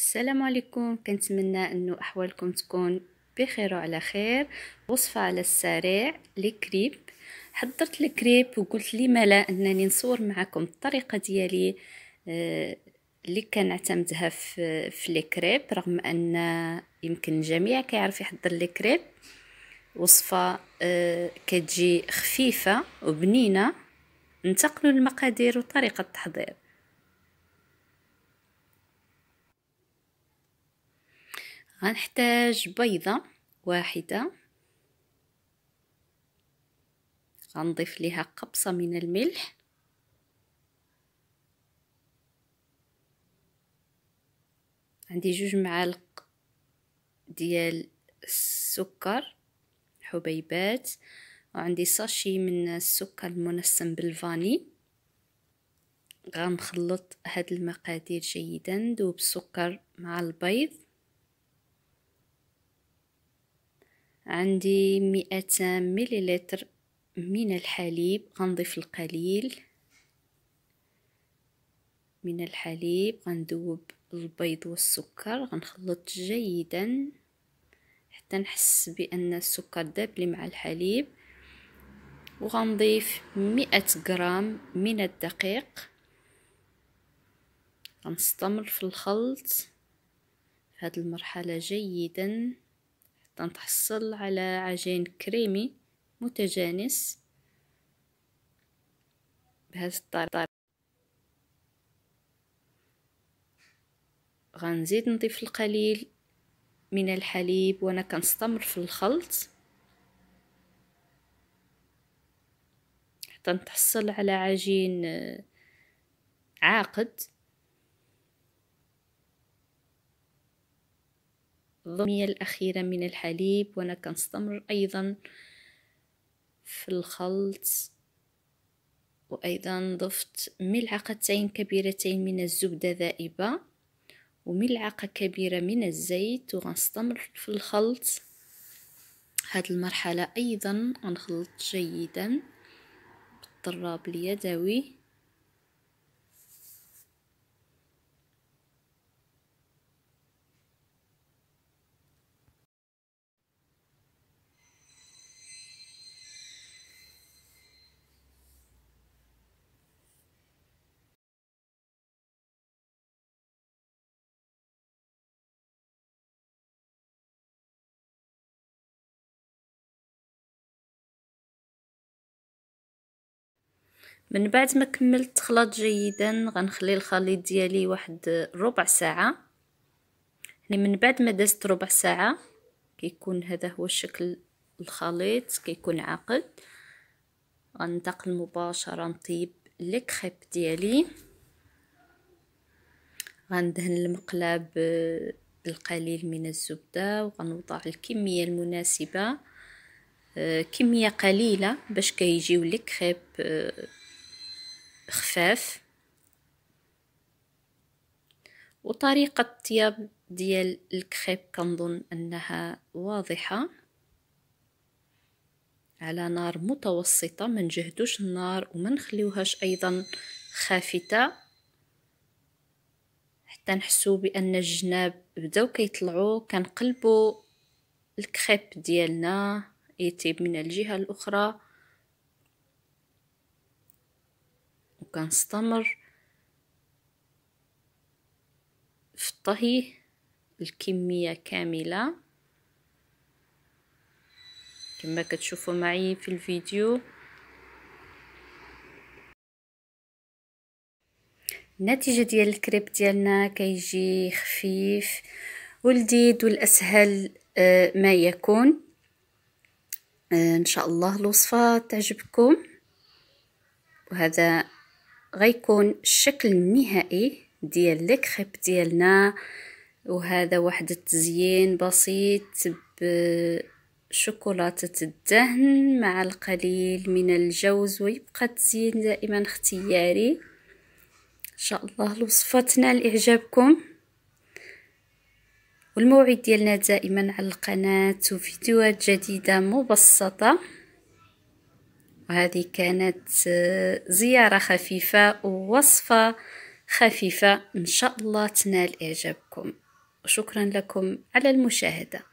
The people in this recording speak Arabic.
السلام عليكم كنتمنى انه احوالكم تكون بخير وعلى خير وصفه على السريع لكريب حضرت الكريب وقلت لما لا انني نصور معكم الطريقه ديالي آه، اللي كنعتمدها في في الكريب رغم ان يمكن الجميع كيعرف يحضر الكريب وصفه آه، كتجي خفيفه وبنينه انتقلوا المقادير وطريقه التحضير غنحتاج بيضة واحدة غنضيف لها قبصة من الملح عندي جوج معالق ديال السكر حبيبات وعندي صاشي من السكر المنسم بالفاني غنخلط هاد المقادير جيدا دوب السكر مع البيض عندي مئتان مليلتر من الحليب غنضيف القليل من الحليب غندوب البيض والسكر غنخلط جيدا حتى نحس بان السكر داب لي مع الحليب وغنضيف مئة غرام من الدقيق غنستمر في الخلط في هذه المرحله جيدا تنتحصل على عجين كريمي متجانس بهذه الطريقة غنزيد نضيف القليل من الحليب وانا كنستمر في الخلط حتى نتحصل على عجين عاقد الضمية الأخيرة من الحليب وأنا كنستمر أيضا في الخلط وأيضا ضفت ملعقتين كبيرتين من الزبدة ذائبة وملعقة كبيرة من الزيت وغنستمر في الخلط هاد المرحلة أيضا غنخلط جيدا بالطراب اليدوي من بعد ما كملت تخلط جيدا غنخلي الخليط ديالي واحد ربع ساعه يعني من بعد ما دازت ربع ساعه كيكون هذا هو الشكل الخليط كيكون عاقد غننتقل مباشره نطيب لي كريب ديالي غندهن المقلاب بالقليل من الزبده وغنوضع الكميه المناسبه آه، كميه قليله باش كيجيو لي كريب آه، خفاف وطريقة الطياب ديال الكريب كنظن انها واضحة على نار متوسطة ما نجهدوش النار وما نخليوهاش ايضا خافتة حتى نحسو بان الجناب بداو كيطلعو كنقلبو الكريب ديالنا يتيب من الجهة الاخرى كنستمر في الطهي الكمية كاملة كما كتشوفوا معي في الفيديو النتيجة ديال الكريب ديالنا كيجي خفيف ولذيذ والأسهل آه، ما يكون آه، ان شاء الله الوصفة تعجبكم وهذا غيكون الشكل النهائي ديال لكريب ديالنا وهذا واحد التزيين بسيط بشوكولاتة الدهن مع القليل من الجوز ويبقى التزيين دائما اختياري ان شاء الله الوصفة تنال اعجابكم والموعد ديالنا دائما على القناة وفيديوهات جديدة مبسطة وهذه كانت آه، زيارة خفيفة ووصفة خفيفة إن شاء الله تنال إعجابكم وشكرا لكم على المشاهدة